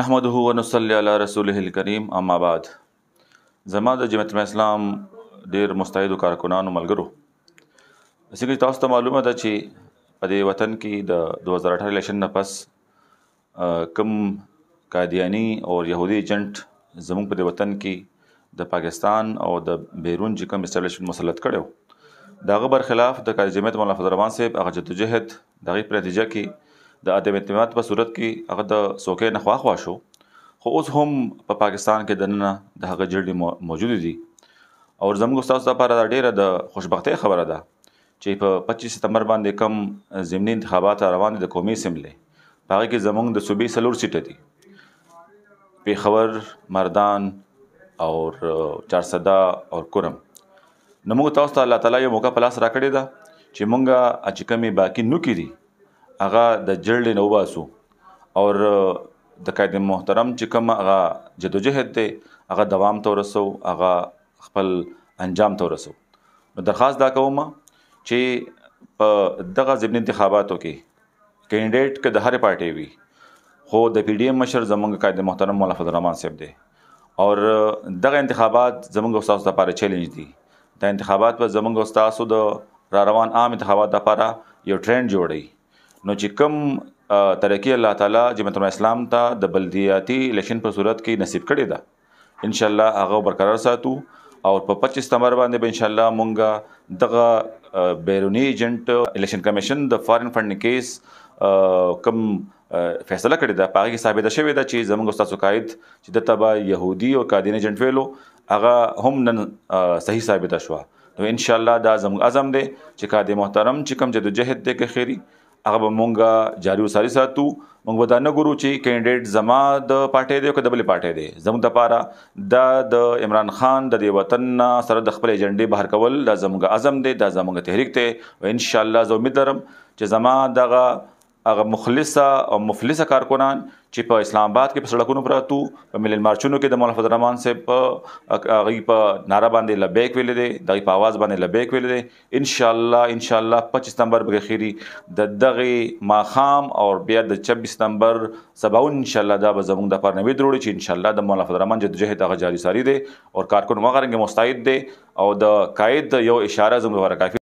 نحمده و نصلی علی رسوله الکریم اما بعد زما د جمعیت اسلام ډیر مستعدو کارکنانو ملګرو څنګه تاسو ته معلومه ده چې په دې وطن کې د 2018 الیکشن نه پس کم قادیانی او يهودي ایجنټ زموږ په دې وطن کې د پاکستان او د بیرون چې کوم اسټابلیشمنت مسلط کړو داغه برخلاف د کار جمعیت مولانا فضل روان صاحب هغه جدوجہد دغه پر نتیجه کې د عدم اعتماد په صورت کې هغه د سوکې نه خواخوا شو خو اوس هم په پا پاکستان کې د نن د هغه جړې موجود دي او زموږ استاد لپاره دا ډیره د خوشبختۍ خبره ده چې په 25 سپتمبر باندې کم زمینی انتخابات روان دي د قومي سملې په هغه کې زموږ د صوبې سلور سیټه دي پیښور مردان او چارسدا او کرم نو موږ تاسو ته الله تعالی یو موقع پلاس راکړی دا چې مونږه اچ کمی باقی نو کړي هغه د جړل نه وباسو او د قائد محترم چې کوم هغه جدوجہد دی هغه دوام ته ورسو هغه خپل انجام ته ورسو نو درخواست دا کوم چې په دغه ځبن انتخاباتو کې کینډیډیټ که د هر پارټي وي خو د پی ډی ایم مشر زمونږ قائد محترم مولا فضل الرحمن صاحب دی او دغه انتخابات زمونږ استاد لپاره چیلنج دی دا انتخابات په زمونږ استاد سو د را روان عام انتخابات لپاره یو ټرند جوړی نو چې کم ترقی الله تعالی جمعیت اسلام ته د بلدیاتي الیکشن په صورت کې نصیب کړی دا ان شاء الله هغه برقرار ساتو او په 25 ستمبر باندې به ان شاء الله مونږه دغه بیرونی ایجنټ الیکشن کمیشن د فارن فند کیس کم فیصله کړی دا پاره کې ثابت شوی دا چې زموږ استاد سقاید چې د تبا يهودي او قادینه ایجنټ ویلو هغه هم نن صحیح ثابت شوه نو ان شاء الله دا زموږ عزم دی چې کا دې محترم چې کم جدوجہد دې کې خیری هغه به مونږه جاری وساري ساتو مونږ به دا نه ګورو چې کینډیډیټ زما د پارټۍ دی او کدبلې پارټۍ دی زموږ د پاره دا د عمران خان د دې وطن سره د خپل ایجنډي بهر کول دا زموږ عزم دی دا زموږ تحریک دی او ان شاء الله زه امید لرم چې زما دغه هغه مخلصه او مفلسه کارکنان چې په اسلام آباد کې په سړکونو پراتو په ملل مارچونو کې د مولا فضل الرحمن صاحب په هغه په ناره باندې لبیک ویل دي دغه په आवाज باندې لبیک ویل دي ان شاء الله ان شاء الله 25 ستمبر به خيري د دغه ماخام او بیا د 26 ستمبر سبا ان شاء الله دا به زموږ د پر نوي دروړي چې ان شاء الله د مولا فضل الرحمن جدوجہد هغه جاری ساری دي او کارکون مغرنګ مستعد دي او د قائد یو اشاره زموږ ورکافي